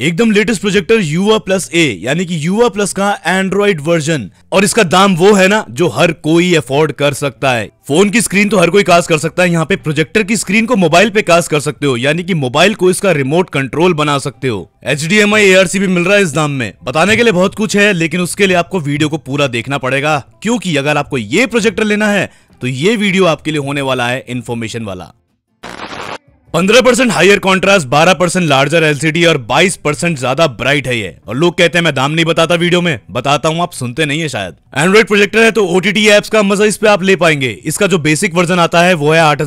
एकदम latest projector युवा plus A यानी कि युवा प्लस का एंड्रॉइड वर्जन और इसका दाम वो है ना जो हर कोई अफोर्ड कर सकता है फोन की स्क्रीन तो हर कोई कास्ट कर सकता है यहाँ पे प्रोजेक्टर की स्क्रीन को मोबाइल पे कास्ट कर सकते हो यानी कि मोबाइल को इसका रिमोट कंट्रोल बना सकते हो एच डी एम आई भी मिल रहा है इस दाम में बताने के लिए बहुत कुछ है लेकिन उसके लिए आपको वीडियो को पूरा देखना पड़ेगा क्यूँकी अगर आपको ये प्रोजेक्टर लेना है तो ये वीडियो आपके लिए होने वाला है इन्फॉर्मेशन वाला 15 percent higher contrast 12 percent larger LCD और 22 परसेंट ज्यादा ब्राइट है ये और लोग कहते हैं मैं दाम नहीं बताता वीडियो में बताता हूँ आप सुनते नहीं है शायद एंड्रॉइड प्रोजेक्टर है तो ओटीटी एप्स का मजा इस पे आप ले पाएंगे इसका जो बेसिक वर्जन आता है वो है आठ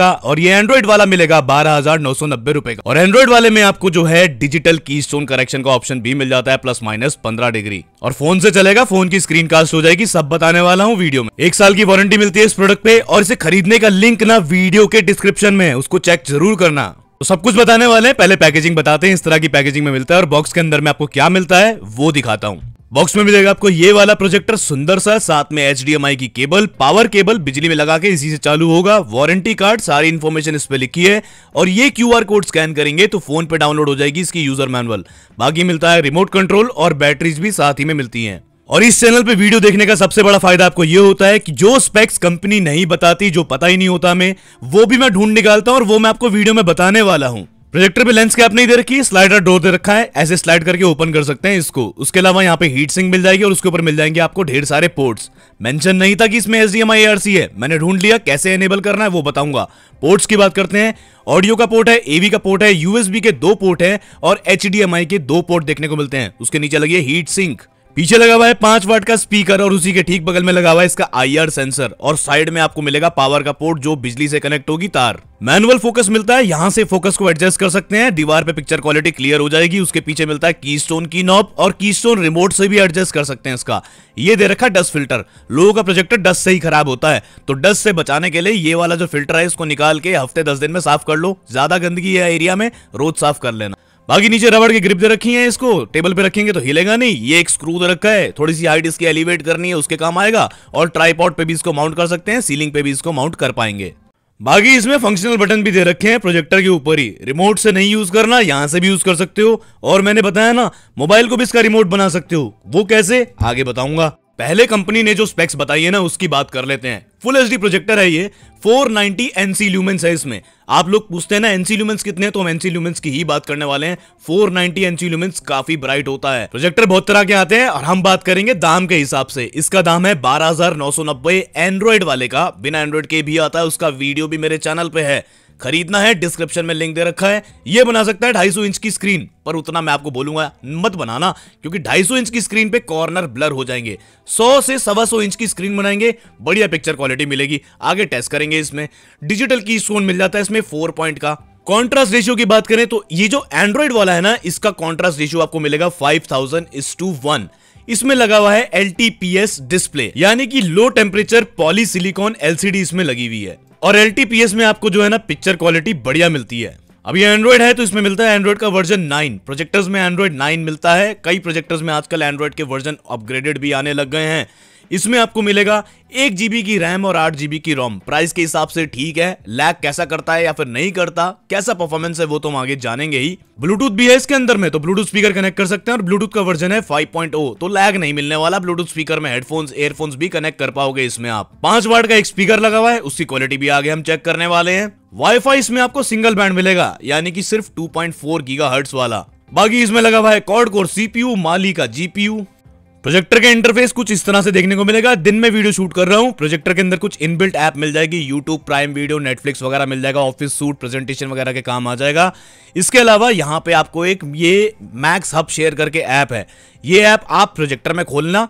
का और ये एंड्रॉइड वाला मिलेगा बारह का और एंड्रॉइड वाले में आपको जो है डिजिटल की स्टोन करेक्शन का ऑप्शन भी मिल जाता है प्लस माइनस पंद्रह डिग्री और फोन से चलेगा फोन की स्क्रीन कास्ट हो जाएगी सब बताने वाला हूँ वीडियो में एक साल की वारंटी मिलती है इस प्रोडक्ट पे और इसे खरीदने का लिंक ना वीडियो के डिस्क्रिप्शन में है उसको चेक जरूर करना तो सब कुछ बताने वाले हैं पहले पैकेजिंग बताते हैं इस तरह की पैकेजिंग में मिलता है और बॉक्स के अंदर में आपको क्या मिलता है वो दिखाता हूँ बॉक्स में मिलेगा आपको ये वाला प्रोजेक्टर सुंदर सा साथ में एच की केबल पावर केबल बिजली में लगा के इसी से चालू होगा वारंटी कार्ड सारी इन्फॉर्मेशन इस पे लिखी है और ये क्यू कोड स्कैन करेंगे तो फोन पे डाउनलोड हो जाएगी इसकी यूजर मैनुअल बाकी मिलता है रिमोट कंट्रोल और बैटरीज भी साथ ही में मिलती है और इस चैनल पे वीडियो देखने का सबसे बड़ा फायदा आपको ये होता है कि जो स्पेक्स कंपनी नहीं बताती जो पता ही नहीं होता मैं वो भी मैं ढूंढ निकालता हूँ और वो मैं आपको वीडियो में बताने वाला हूँ प्रोजेक्टर पे लेंस कैप नहीं दे रखी है स्लाइडर डोर दे रखा है ऐसे स्लाइड करके ओपन कर सकते हैं इसको उसके अलावा यहाँ पे हीट सिंक मिल जाएगी और उसके ऊपर मिल जाएंगे आपको ढेर सारे पोर्ट्स मेंशन नहीं था कि इसमें एस डी एम है मैंने ढूंढ लिया कैसे एनेबल करना है वो बताऊंगा पोर्ट्स की बात करते हैं ऑडियो का पोर्ट है एवी का पोर्ट है यूएसबी के दो पोर्ट है और एच डी एम आई के दो पोर्ट देखने को मिलते हैं उसके नीचे लगी है हीट सिंक पीछे लगा हुआ है पांच वाट का स्पीकर और उसी के ठीक बगल में लगा हुआ है इसका आईआर सेंसर और साइड में आपको मिलेगा पावर का पोर्ट जो बिजली से कनेक्ट होगी तार मैनुअल फोकस मिलता है यहाँ से फोकस को एडजस्ट कर सकते हैं दीवार पे पिक्चर क्वालिटी क्लियर हो जाएगी उसके पीछे मिलता है की स्टोन की नॉब और की स्टोन रिमोट से भी एडजस्ट कर सकते हैं इसका ये दे रखा डस्ट फिल्टर लोगों का प्रोजेक्टर डस्ट से ही खराब होता है तो डस्ट से बचाने के लिए ये वाला जो फिल्टर है इसको निकाल के हफ्ते दस दिन में साफ कर लो ज्यादा गंदगी है एरिया में रोज साफ कर लेना बाकी नीचे रबड़ की ग्रिप दे रखी है इसको टेबल पे रखेंगे तो हिलेगा नहीं ये एक स्क्रू दे रखा है थोड़ी सी हाइट इसकी एलिवेट करनी है उसके काम आएगा और ट्राईपॉड पे भी इसको माउंट कर सकते हैं सीलिंग पे भी इसको माउंट कर पाएंगे बाकी इसमें फंक्शनल बटन भी दे रखे हैं प्रोजेक्टर के ऊपर ही रिमोट से नहीं यूज करना यहाँ से भी यूज कर सकते हो और मैंने बताया ना मोबाइल को भी इसका रिमोट बना सकते हो वो कैसे आगे बताऊंगा पहले कंपनी ने जो स्पेक्स बताई है ना उसकी बात कर लेते हैं फुल एच प्रोजेक्टर है ये 490 नाइनटी एनसी ल्यूमेंस है इसमें आप लोग पूछते हैं ना एनसी ल्यूमेंस कितने तो हम एनसी ल्यूमेंस की ही बात करने वाले हैं 490 नाइनटी एनसी ल्यूमेंस काफी ब्राइट होता है प्रोजेक्टर बहुत तरह के आते हैं और हम बात करेंगे दाम के हिसाब से इसका दाम है बारह हजार नौ सौ नब्बे एंड्रॉइड वाले का बिना एंड्रॉइड के भी आता है उसका वीडियो भी मेरे चैनल पे है खरीदना है डिस्क्रिप्शन में लिंक दे रखा है ये बना सकता है ढाई इंच की स्क्रीन पर उतना मैं आपको बोलूंगा मत बनाना क्योंकि ढाई इंच की स्क्रीन पे कॉर्नर ब्लर हो जाएंगे सौ से सवा सौ इंच की स्क्रीन बनाएंगे बढ़िया पिक्चर क्वालिटी मिलेगी आगे टेस्ट करेंगे इसमें डिजिटल की स्टोन मिल जाता है इसमें फोर पॉइंट का कॉन्ट्रास्ट रेशियो की बात करें तो ये जो एंड्रॉइड वाला है ना इसका कॉन्ट्रास्ट रेशियो आपको मिलेगा five thousand is to one इसमें लगा हुआ है एल डिस्प्ले यानी कि लो टेम्परेचर पॉलीसिलिकॉन एलसीडी इसमें लगी हुई है और एल में आपको जो है ना पिक्चर क्वालिटी बढ़िया मिलती है अभी एंड्रॉइड है तो इसमें मिलता है एंड्रॉइड का वर्जन 9 प्रोजेक्टर्स में एंड्रॉइड 9 मिलता है कई प्रोजेक्टर्स में आजकल एंड्रॉइड के वर्जन अपग्रेडेड भी आने लग गए हैं इसमें आपको मिलेगा एक जीबी की रैम और आठ जीबी की रोम प्राइस के हिसाब से ठीक है लैग कैसा करता है या फिर नहीं करता कैसा परफॉर्मेंस है वो तो हम आगे जानेंगे ही ब्लूटूथ भी है इसके अंदर में तो ब्लूटूथ स्पीकर कनेक्ट कर सकते हैं और ब्लूटूथ का वर्जन है 5.0 तो लैग नहीं मिलने वाला ब्लूटूथ स्पीकर में हेडफोन्स एयरफोन्स भी कनेक्ट कर पाओगे इसमें आप पांच वार्ड का एक स्पीकर लगा हुआ है उसकी क्वालिटी भी आगे हम चेक करने वाले हैं वाईफाई इसमें आपको सिंगल बैंड मिलेगा यानी कि सिर्फ 2.4 गीगाहर्ट्ज़ वाला बाकी इसमें लगा हुआ है कॉर्ड कोर सीपीयू माली का जीपीयू प्रोजेक्टर का इंटरफेस कुछ इस तरह से देखने को मिलेगा दिन में वीडियो शूट कर रहा हूँ प्रोजेक्टर के अंदर कुछ इनबिल्ट ऐप मिल जाएगी यूट्यूब प्राइम वीडियो नेटफ्लिक्स वगैरह मिल जाएगा ऑफिस सूट प्रेजेंटेशन वगैरह के काम आ जाएगा इसके अलावा यहाँ पे आपको एक ये मैक्स हब शेयर करके ऐप है ये ऐप आप प्रोजेक्टर में खोलना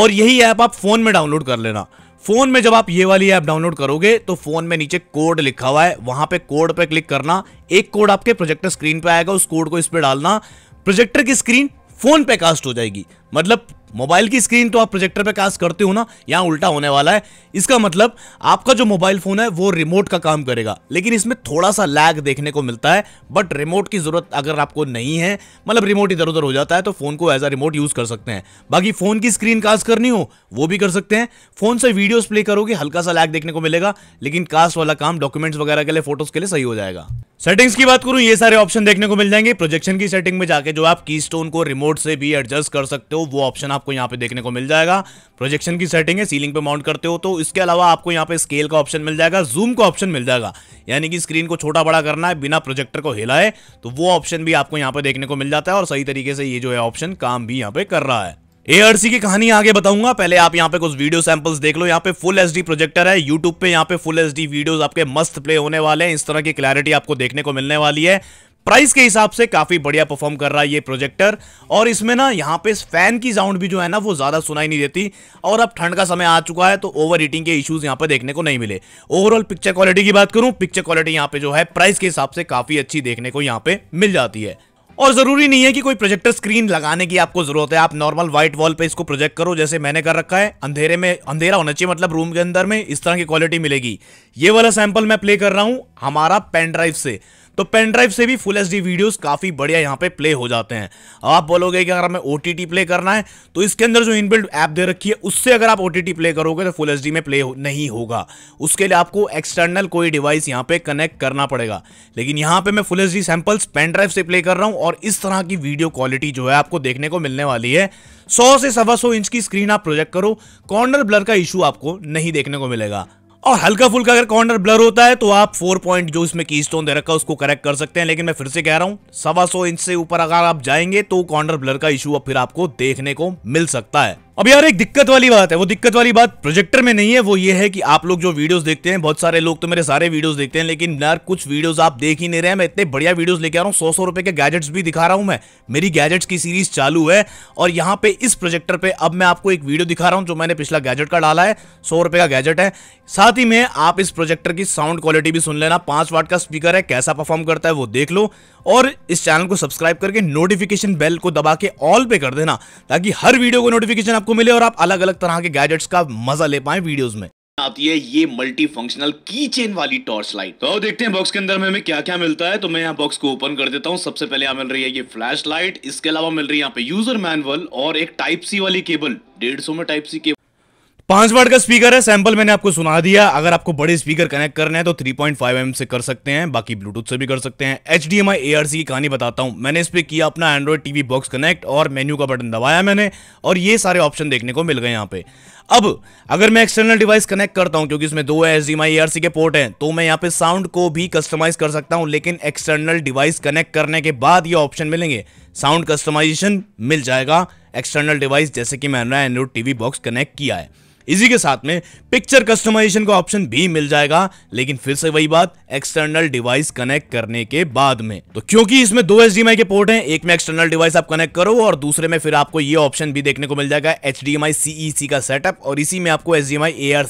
और यही ऐप आप फोन में डाउनलोड कर लेना फोन में जब आप ये वाली ऐप डाउनलोड करोगे तो फोन में नीचे कोड लिखा हुआ है वहां पे कोड पे क्लिक करना एक कोड आपके प्रोजेक्टर स्क्रीन पे आएगा उस कोड को इस पे डालना प्रोजेक्टर की स्क्रीन फोन पे कास्ट हो जाएगी मतलब मोबाइल की स्क्रीन तो आप प्रोजेक्टर पे कास्ट करते हो ना यहाँ उल्टा होने वाला है इसका मतलब आपका जो मोबाइल फ़ोन है वो रिमोट का काम करेगा लेकिन इसमें थोड़ा सा लैग देखने को मिलता है बट रिमोट की ज़रूरत अगर आपको नहीं है मतलब रिमोट इधर उधर हो जाता है तो फ़ोन को एज अ रिमोट यूज़ कर सकते हैं बाकी फ़ोन की स्क्रीन कास्ट करनी हो वो भी कर सकते हैं फ़ोन से वीडियोज़ प्ले करोगे हल्का सा लैग देखने को मिलेगा लेकिन कास्ट वाला काम डॉक्यूमेंट्स वगैरह के लिए फोटोज़ के लिए सही हो जाएगा सेटिंग्स की बात करूं ये सारे ऑप्शन देखने को मिल जाएंगे प्रोजेक्शन की सेटिंग में जाके जो आप की स्टोन को रिमोट से भी एडजस्ट कर सकते हो हो वो ऑप्शन आपको यहाँ पे देखने को मिल जाएगा प्रोजेक्शन की सेटिंग है सीलिंग पे माउंट करते हो तो इसके अलावा आपको यहाँ पे स्केल का ऑप्शन मिल जाएगा जूम का ऑप्शन मिल जाएगा यानी कि स्क्रीन को छोटा बड़ा करना है बिना प्रोजेक्टर को हिलाए तो वो ऑप्शन भी आपको यहाँ पे देखने को मिल जाता है और सही तरीके से ये जो है ऑप्शन काम भी यहाँ पे कर रहा है एआरसी की कहानी आगे बताऊंगा पहले आप यहाँ पे कुछ वीडियो सैंपल्स देख लो यहाँ पे फुल एचडी प्रोजेक्टर है यूट्यूब पे यहाँ पे फुल एचडी वीडियोस आपके मस्त प्ले होने वाले हैं इस तरह की क्लैरिटी आपको देखने को मिलने वाली है प्राइस के हिसाब से काफी बढ़िया परफॉर्म कर रहा है ये प्रोजेक्टर और इसमें ना यहाँ पे फैन की साउंड भी जो है ना वो ज़्यादा सुनाई नहीं देती और अब ठंड का समय आ चुका है तो ओवर हीटिंग के इश्यूज यहाँ पे देखने को नहीं मिले ओवरऑल पिक्चर क्वालिटी की बात करूं पिक्चर क्वालिटी यहाँ पे जो है प्राइस के हिसाब से काफ़ी अच्छी देखने को यहाँ पे मिल जाती है और जरूरी नहीं है कि कोई प्रोजेक्टर स्क्रीन लगाने की आपको जरूरत है आप नॉर्मल व्हाइट वॉल पे इसको प्रोजेक्ट करो जैसे मैंने कर रखा है अंधेरे में अंधेरा होना चाहिए मतलब रूम के अंदर में इस तरह की क्वालिटी मिलेगी ये वाला सैंपल मैं प्ले कर रहा हूं हमारा पेन ड्राइव से तो पेन ड्राइव से भी फुल एच डी काफ़ी बढ़िया यहाँ पे प्ले हो जाते हैं अब आप बोलोगे कि अगर हमें ओ प्ले करना है तो इसके अंदर जो इनबिल्ड ऐप दे रखी है उससे अगर आप ओ प्ले करोगे तो फुल एच में प्ले हो, नहीं होगा उसके लिए आपको एक्सटर्नल कोई डिवाइस यहाँ पर कनेक्ट करना पड़ेगा लेकिन यहाँ पर मैं full H samples pen drive से प्ले कर रहा हूँ और इस तरह की वीडियो क्वालिटी जो है आपको देखने को मिलने वाली है सौ से सवा सौ इंच की स्क्रीन आप प्रोजेक्ट करो कॉर्नर ब्लर का इशू आपको नहीं देखने को मिलेगा और हल्का फुल्का अगर कॉर्नर ब्लर होता है तो आप फोर पॉइंट जो इसमें की स्टोन दे रखा है उसको करेक्ट कर सकते हैं लेकिन मैं फिर से कह रहा हूँ सवा सौ इंच से ऊपर अगर आप जाएंगे तो कॉर्नर ब्लर का इशू अब फिर आपको देखने को मिल सकता है अब यार एक दिक्कत वाली बात है वो दिक्कत वाली बात प्रोजेक्टर में नहीं है वो ये है कि आप लोग जो वीडियोस देखते हैं बहुत सारे लोग तो मेरे सारे वीडियोस देखते हैं लेकिन यार कुछ वीडियोस आप देख ही नहीं रहे हैं मैं इतने बढ़िया वीडियोस लेके आ रहा हूँ सौ सौ रुपए के गैजेट्स भी दिखा रहा हूँ मैं मेरी गैजेट्स की सीरीज चालू है और यहाँ पे इस प्रोजेक्टर पर अब मैं आपको एक वीडियो दिखा रहा हूँ जो मैंने पिछला गैजेट का डाला है सौ का गैजेट है साथ ही में आप इस प्रोजेक्टर की साउंड क्वालिटी भी सुन लेना पांच वाट का स्पीकर है कैसा परफॉर्म करता है वो देख लो और इस चैनल को सब्सक्राइब करके नोटिफिकेशन बेल को दबा के ऑल पे कर देना ताकि हर वीडियो को नोटिफिकेशन आपको मिले और आप अलग अलग तरह के गैजेट्स का मजा ले पाए वीडियो में आती है ये मल्टी फंक्शनल की चेन वाली टॉर्च लाइट तो देखते हैं बॉक्स के अंदर में हमें क्या क्या मिलता है तो मैं यहाँ बॉक्स को ओपन कर देता हूँ सबसे पहले यहाँ मिल रही है ये फ्लैश लाइट इसके अलावा मिल रही है यहाँ पे यूजर मैनुअल और एक टाइप सी वाली केबल डेढ़ सौ में टाइप सी केबल पांच वाट का स्पीकर है सैंपल मैंने आपको सुना दिया अगर आपको बड़े स्पीकर कनेक्ट करने हैं तो 3.5 पॉइंट से कर सकते हैं बाकी ब्लूटूथ से भी कर सकते हैं एच डी एम की कहानी बताता हूं मैंने इस पर किया अपना एंड्रॉइड टीवी बॉक्स कनेक्ट और मेन्यू का बटन दबाया मैंने और ये सारे ऑप्शन देखने को मिल गए यहाँ पे अब अगर मैं एक्सटर्नल डिवाइस कनेक्ट करता हूं क्योंकि इसमें दो एच डी के पोर्ट हैं तो मैं यहाँ पे साउंड को भी कस्टमाइज कर सकता हूं लेकिन एक्सटर्नल डिवाइस कनेक्ट करने के बाद ये ऑप्शन मिलेंगे साउंड कस्टमाइजेशन मिल जाएगा एक्सटर्नल डिवाइस जैसे कि मैंने एंड्रॉइड टीवी बॉक्स कनेक्ट किया है इसी के साथ में पिक्चर कस्टमाइजेशन का ऑप्शन भी मिल जाएगा लेकिन फिर से वही बात एक्सटर्नल डिवाइस कनेक्ट करने के बाद में तो क्योंकि इसमें दो एच के पोर्ट हैं एक में एक्सटर्नल डिवाइस आप कनेक्ट करो और दूसरे में फिर आपको ये ऑप्शन भी देखने को मिल जाएगा एच डी e का सेटअप और इसी में आपको एच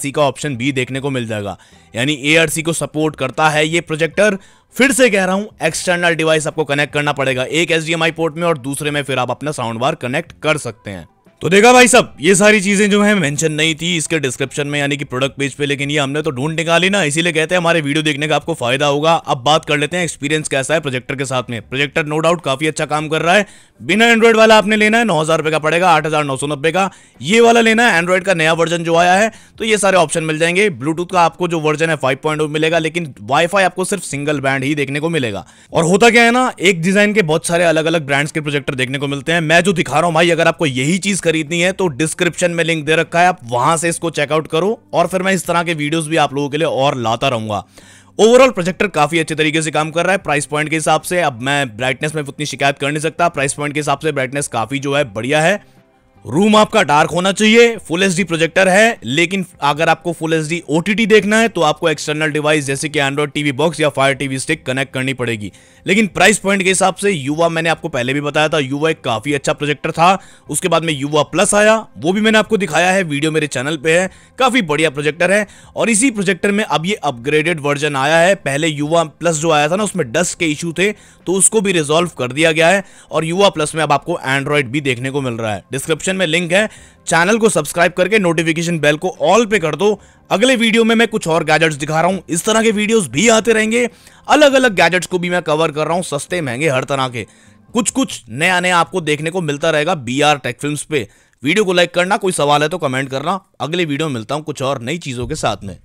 डी का ऑप्शन भी देखने को मिल जाएगा यानी ए को सपोर्ट करता है ये प्रोजेक्टर फिर से कह रहा हूं एक्सटर्नल डिवाइस आपको कनेक्ट करना पड़ेगा एक एच पोर्ट में और दूसरे में फिर आप अपना साउंड बार कनेक्ट कर सकते हैं तो देखा भाई सब ये सारी चीज़ें जो है मेंशन नहीं थी इसके डिस्क्रिप्शन में यानी कि प्रोडक्ट पेज पे लेकिन ये हमने तो ढूंढ निकाली ना इसीलिए कहते हैं हमारे वीडियो देखने का आपको फायदा होगा अब बात कर लेते हैं एक्सपीरियंस कैसा है प्रोजेक्टर के साथ में प्रोजेक्टर नो डाउट काफ़ी अच्छा काम कर रहा है बिना एंड्रॉइड वाला आपने लेना है नौ हज़ार का पड़ेगा आठ हज़ार नौ सौ नब्बे का ये वाला लेना है एंड्रॉइड का नया वर्जन जो आया है तो ये सारे ऑप्शन मिल जाएंगे ब्लूटूथ का आपको जो वर्जन है फाइव पॉइंट oh मिलेगा लेकिन वाईफाई आपको सिर्फ सिंगल ब्रांड ही देखने को मिलेगा और होता क्या है ना एक डिज़ाइन के बहुत सारे अलग अलग ब्रांड्स के प्रोजेक्टर देखने को मिलते हैं मैं जो दिखा रहा हूँ भाई अगर आपको यही चीज़ खरीदनी है तो डिस्क्रिप्शन में लिंक दे रखा है आप वहां से इसको चेकआउट करो और फिर मैं इस तरह के वीडियोस भी आप लोगों के लिए और लाता रहूंगा ओवरऑल प्रोजेक्टर काफी अच्छे तरीके से काम कर रहा है प्राइस पॉइंट के हिसाब से अब मैं ब्राइटनेस में उतनी शिकायत कर नहीं सकता प्राइस पॉइंट के हिसाब से ब्राइटनेस काफी जो है बढ़िया है रूम आपका डार्क होना चाहिए फुल एच प्रोजेक्टर है लेकिन अगर आपको फुल एच डी देखना है तो आपको एक्सटर्नल डिवाइस जैसे कि एंड्रॉइड टीवी बॉक्स या फायर टीवी स्टिक कनेक्ट करनी पड़ेगी लेकिन प्राइस पॉइंट के हिसाब से युवा मैंने आपको पहले भी बताया था युवा एक काफी अच्छा प्रोजेक्टर था उसके बाद में युवा प्लस आया वो भी मैंने आपको दिखाया है वीडियो मेरे चैनल पर है काफी बढ़िया प्रोजेक्टर है और इसी प्रोजेक्टर में अब ये अपग्रेडेड वर्जन आया है पहले युवा प्लस जो आया था ना उसमें डस्ट के इशू थे तो उसको भी रिजोल्व कर दिया गया है और युवा प्लस में अब आपको एंड्रॉइड भी देखने को मिल रहा है डिस्क्रिप्शन डिस्क्रिप्शन में लिंक है चैनल को सब्सक्राइब करके नोटिफिकेशन बेल को ऑल पे कर दो अगले वीडियो में मैं कुछ और गैजेट्स दिखा रहा हूँ इस तरह के वीडियोस भी आते रहेंगे अलग अलग गैजेट्स को भी मैं कवर कर रहा हूँ सस्ते महंगे हर तरह के कुछ कुछ नया नया आपको देखने को मिलता रहेगा बी आर टेक फिल्म पे वीडियो को लाइक करना कोई सवाल है तो कमेंट करना अगले वीडियो में मिलता हूँ कुछ और नई चीज़ों के साथ में